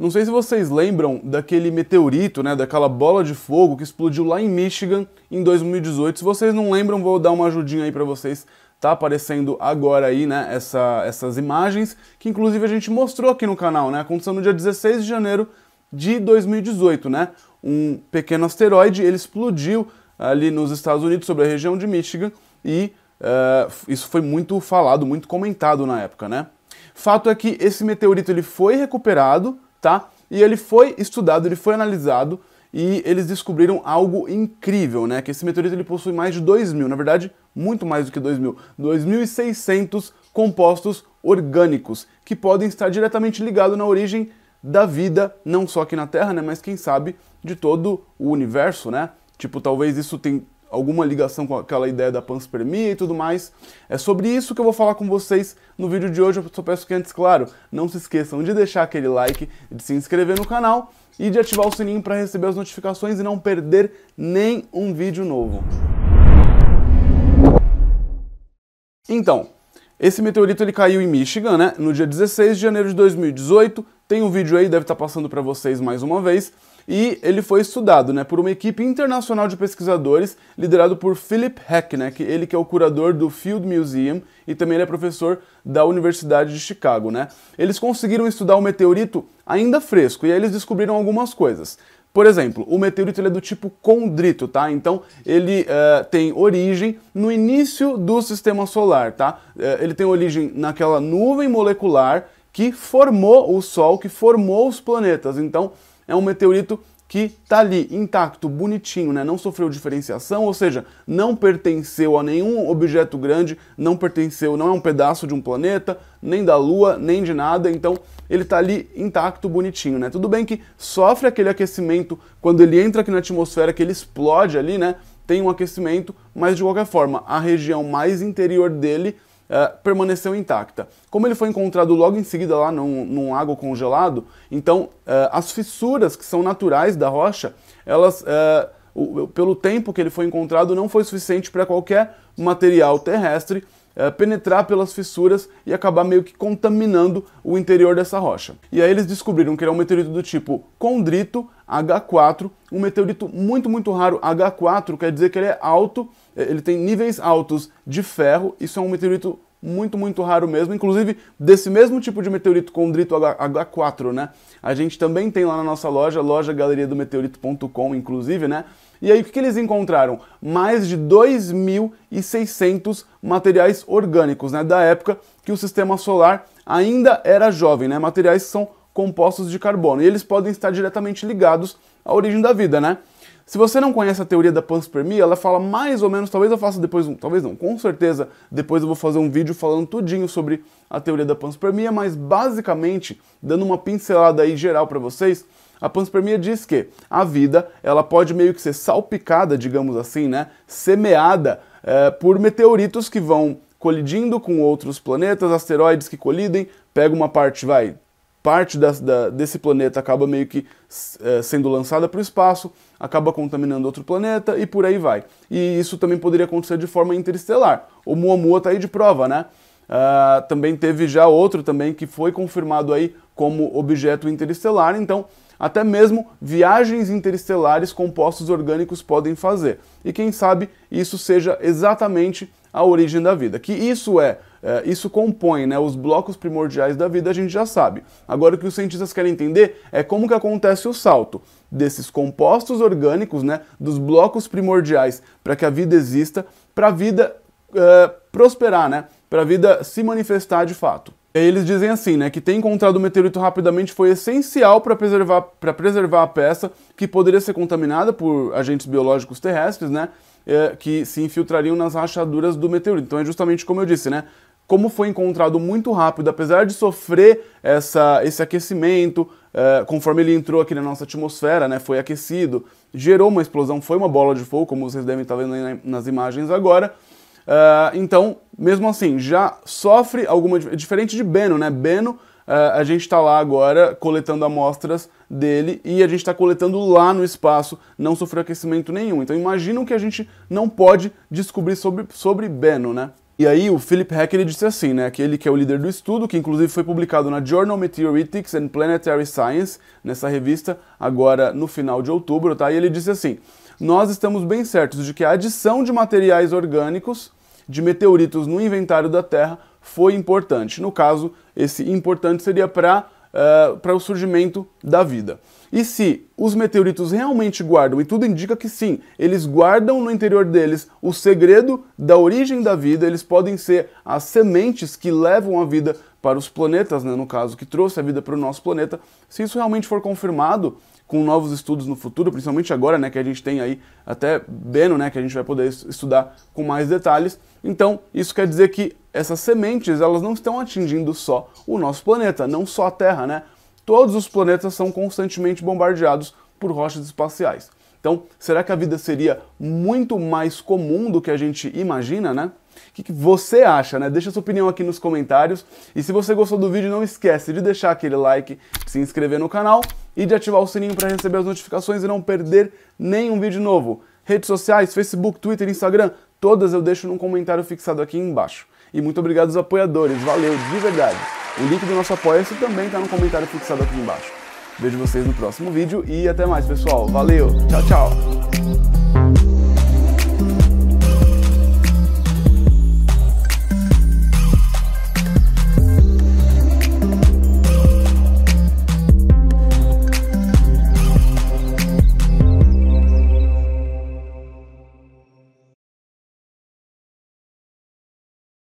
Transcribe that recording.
Não sei se vocês lembram daquele meteorito, né, daquela bola de fogo que explodiu lá em Michigan em 2018. Se vocês não lembram, vou dar uma ajudinha aí para vocês. Tá aparecendo agora aí, né, essa, essas imagens que inclusive a gente mostrou aqui no canal, né? Aconteceu no dia 16 de janeiro de 2018, né? Um pequeno asteroide, ele explodiu ali nos Estados Unidos sobre a região de Michigan e uh, isso foi muito falado, muito comentado na época, né? Fato é que esse meteorito ele foi recuperado tá? E ele foi estudado, ele foi analisado e eles descobriram algo incrível, né? Que esse meteorito ele possui mais de 2 mil, na verdade, muito mais do que 2 mil, 2.600 compostos orgânicos que podem estar diretamente ligados na origem da vida, não só aqui na Terra, né? Mas quem sabe de todo o universo, né? Tipo, talvez isso tem, alguma ligação com aquela ideia da panspermia e tudo mais. É sobre isso que eu vou falar com vocês no vídeo de hoje. Eu só peço que antes, claro, não se esqueçam de deixar aquele like, de se inscrever no canal e de ativar o sininho para receber as notificações e não perder nenhum vídeo novo. Então, esse meteorito ele caiu em Michigan, né, no dia 16 de janeiro de 2018, tem um vídeo aí, deve estar tá passando para vocês mais uma vez. E ele foi estudado né, por uma equipe internacional de pesquisadores, liderado por Philip Heck, né, que ele que é o curador do Field Museum e também ele é professor da Universidade de Chicago. Né. Eles conseguiram estudar o meteorito ainda fresco e aí eles descobriram algumas coisas. Por exemplo, o meteorito é do tipo condrito, tá? Então ele uh, tem origem no início do sistema solar, tá? Uh, ele tem origem naquela nuvem molecular que formou o Sol, que formou os planetas. Então, é um meteorito que está ali intacto, bonitinho, né? não sofreu diferenciação, ou seja, não pertenceu a nenhum objeto grande, não pertenceu, não é um pedaço de um planeta, nem da Lua, nem de nada, então ele está ali intacto, bonitinho, né? Tudo bem que sofre aquele aquecimento quando ele entra aqui na atmosfera, que ele explode ali, né? Tem um aquecimento, mas de qualquer forma, a região mais interior dele uh, permaneceu intacta. Como ele foi encontrado logo em seguida lá num, num lago congelado, então uh, as fissuras que são naturais da rocha, elas, é, o, pelo tempo que ele foi encontrado, não foi suficiente para qualquer material terrestre eh, penetrar pelas fissuras e acabar meio que contaminando o interior dessa rocha. E aí eles descobriram que era é um meteorito do tipo condrito H4, um meteorito muito, muito raro. H4 quer dizer que ele é alto, eh, ele tem níveis altos de ferro, isso é um meteorito muito, muito raro mesmo. Inclusive, desse mesmo tipo de meteorito condrito H4, né? A gente também tem lá na nossa loja, loja galeria do meteorito.com, inclusive, né? E aí, o que, que eles encontraram? Mais de 2.600 materiais orgânicos, né? Da época que o sistema solar ainda era jovem, né? Materiais que são compostos de carbono. E eles podem estar diretamente ligados à origem da vida, né? Se você não conhece a teoria da panspermia, ela fala mais ou menos, talvez eu faça depois um, talvez não, com certeza, depois eu vou fazer um vídeo falando tudinho sobre a teoria da panspermia, mas basicamente, dando uma pincelada aí geral para vocês, a panspermia diz que a vida, ela pode meio que ser salpicada, digamos assim, né, semeada é, por meteoritos que vão colidindo com outros planetas, asteroides que colidem, pega uma parte, vai, parte da, da, desse planeta acaba meio que é, sendo lançada para o espaço, acaba contaminando outro planeta e por aí vai. E isso também poderia acontecer de forma interestelar. O Muamua está aí de prova, né? Uh, também teve já outro também que foi confirmado aí como objeto interestelar, então até mesmo viagens interestelares compostos orgânicos podem fazer. E quem sabe isso seja exatamente a origem da vida. Que isso é é, isso compõe né, os blocos primordiais da vida, a gente já sabe. Agora o que os cientistas querem entender é como que acontece o salto desses compostos orgânicos, né, dos blocos primordiais para que a vida exista, para a vida é, prosperar, né, para a vida se manifestar de fato. eles dizem assim, né, que ter encontrado o meteorito rapidamente foi essencial para preservar, preservar a peça que poderia ser contaminada por agentes biológicos terrestres, né, é, que se infiltrariam nas rachaduras do meteorito. Então é justamente como eu disse, né? como foi encontrado muito rápido, apesar de sofrer essa, esse aquecimento, é, conforme ele entrou aqui na nossa atmosfera, né, foi aquecido, gerou uma explosão, foi uma bola de fogo, como vocês devem estar tá vendo nas imagens agora. É, então, mesmo assim, já sofre alguma. É diferente de Beno, né? Beno, é, a gente está lá agora coletando amostras dele e a gente está coletando lá no espaço, não sofreu aquecimento nenhum. Então, imagina o que a gente não pode descobrir sobre, sobre Beno, né? E aí o Philip Heck ele disse assim, né, que ele que é o líder do estudo, que inclusive foi publicado na Journal Meteoritics and Planetary Science, nessa revista, agora no final de outubro, tá? E ele disse assim: "Nós estamos bem certos de que a adição de materiais orgânicos de meteoritos no inventário da Terra foi importante. No caso, esse importante seria para uh, eh, para o surgimento da vida. E se os meteoritos realmente guardam, e tudo indica que sim, eles guardam no interior deles o segredo da origem da vida, eles podem ser as sementes que levam a vida para os planetas, né, no caso, que trouxe a vida para o nosso planeta. Se isso realmente for confirmado, com novos estudos no futuro, principalmente agora, né, que a gente tem aí até Beno, né, que a gente vai poder estudar com mais detalhes. Então, isso quer dizer que essas sementes, elas não estão atingindo só o nosso planeta, não só a Terra, né? Todos os planetas são constantemente bombardeados por rochas espaciais. Então, será que a vida seria muito mais comum do que a gente imagina, né? O que, que você acha, né? Deixa sua opinião aqui nos comentários. E se você gostou do vídeo, não esquece de deixar aquele like, se inscrever no canal e de ativar o sininho para receber as notificações e não perder nenhum vídeo novo. Redes sociais, Facebook, Twitter, Instagram, todas eu deixo num comentário fixado aqui embaixo. E muito obrigado aos apoiadores, valeu, de verdade. O link do nosso apoia-se também está no comentário fixado aqui embaixo. Vejo vocês no próximo vídeo e até mais, pessoal. Valeu, tchau, tchau!